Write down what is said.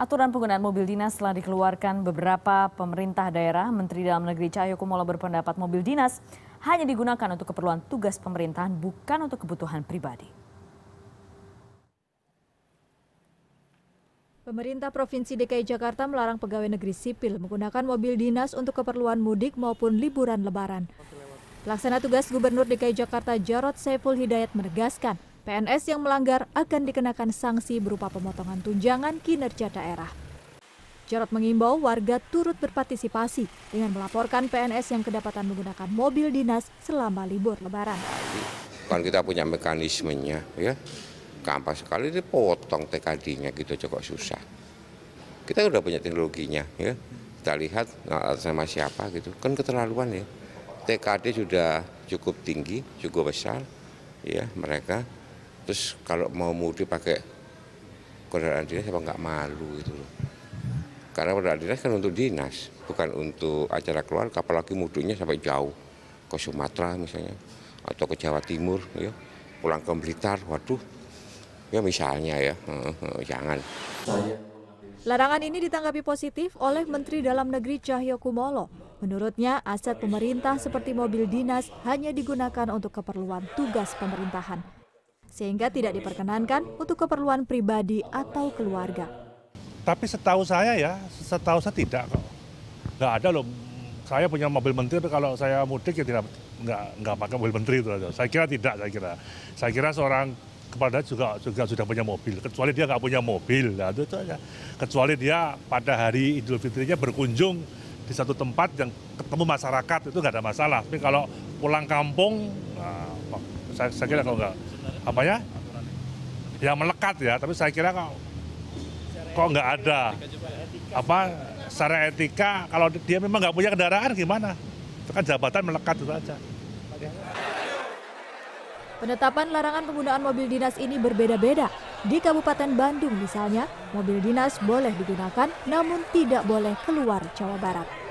Aturan penggunaan mobil dinas telah dikeluarkan beberapa pemerintah daerah. Menteri Dalam Negeri Cahyokumolo berpendapat mobil dinas hanya digunakan untuk keperluan tugas pemerintahan, bukan untuk kebutuhan pribadi. Pemerintah Provinsi DKI Jakarta melarang pegawai negeri sipil menggunakan mobil dinas untuk keperluan mudik maupun liburan lebaran. Pelaksana tugas Gubernur DKI Jakarta Jarod Saiful Hidayat menegaskan, PNS yang melanggar akan dikenakan sanksi berupa pemotongan tunjangan kinerja daerah. Jarot mengimbau warga turut berpartisipasi dengan melaporkan PNS yang kedapatan menggunakan mobil dinas selama libur lebaran. Kan kita punya mekanismenya ya, gampang sekali dipotong TKD-nya gitu cukup susah. Kita udah punya teknologinya ya, kita lihat nah, sama siapa gitu, kan keterlaluan ya. TKD sudah cukup tinggi, cukup besar, ya mereka terus kalau mau mudik pakai kendaraan dinas apa nggak malu gitu loh karena kendaraan dinas kan untuk dinas bukan untuk acara keluarga apalagi mudiknya sampai jauh ke Sumatera misalnya atau ke Jawa Timur ya pulang ke Blitar waduh ya misalnya ya jangan Larangan ini ditanggapi positif oleh Menteri Dalam Negeri Cahyo Kumolo. Menurutnya, aset pemerintah seperti mobil dinas hanya digunakan untuk keperluan tugas pemerintahan sehingga tidak diperkenankan untuk keperluan pribadi atau keluarga. Tapi setahu saya ya, setahu saya tidak kok. Nggak ada loh. Saya punya mobil menteri, kalau saya mudik ya tidak nggak nggak pakai mobil menteri itu. Saya kira tidak, saya kira. Saya kira seorang kepala juga juga sudah punya mobil. Kecuali dia nggak punya mobil, ya, itu, itu aja. Kecuali dia pada hari Idul Fitrinya berkunjung di satu tempat yang ketemu masyarakat itu nggak ada masalah. Tapi kalau pulang kampung, nah, saya, saya kira kalau nggak apanya yang melekat ya tapi saya kira kok kok nggak ada apa secara etika kalau dia memang nggak punya kendaraan gimana itu kan jabatan melekat itu aja Penetapan larangan penggunaan mobil dinas ini berbeda-beda. Di Kabupaten Bandung misalnya, mobil dinas boleh digunakan namun tidak boleh keluar Jawa Barat.